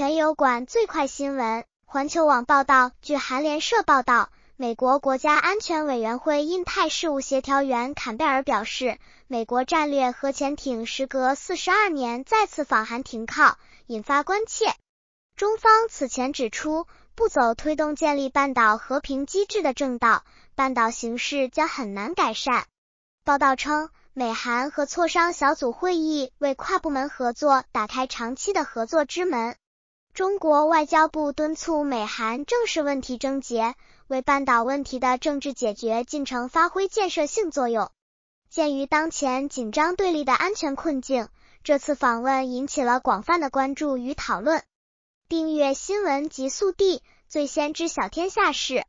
全油管最快新闻，环球网报道，据韩联社报道，美国国家安全委员会印太事务协调员坎贝尔表示，美国战略核潜艇时隔四十二年再次访韩停靠，引发关切。中方此前指出，不走推动建立半岛和平机制的正道，半岛形势将很难改善。报道称，美韩和磋商小组会议为跨部门合作打开长期的合作之门。中国外交部敦促美韩正视问题症结，为半岛问题的政治解决进程发挥建设性作用。鉴于当前紧张对立的安全困境，这次访问引起了广泛的关注与讨论。订阅新闻极速递，最先知晓天下事。